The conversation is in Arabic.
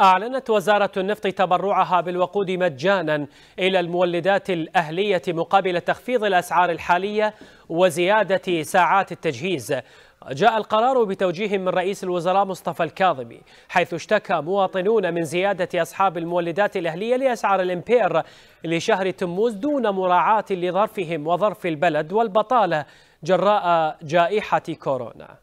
أعلنت وزارة النفط تبرعها بالوقود مجانا إلى المولدات الأهلية مقابل تخفيض الأسعار الحالية وزيادة ساعات التجهيز جاء القرار بتوجيه من رئيس الوزراء مصطفى الكاظمي حيث اشتكى مواطنون من زيادة أصحاب المولدات الأهلية لأسعار الإمبير لشهر تموز دون مراعاة لظرفهم وظرف البلد والبطالة جراء جائحة كورونا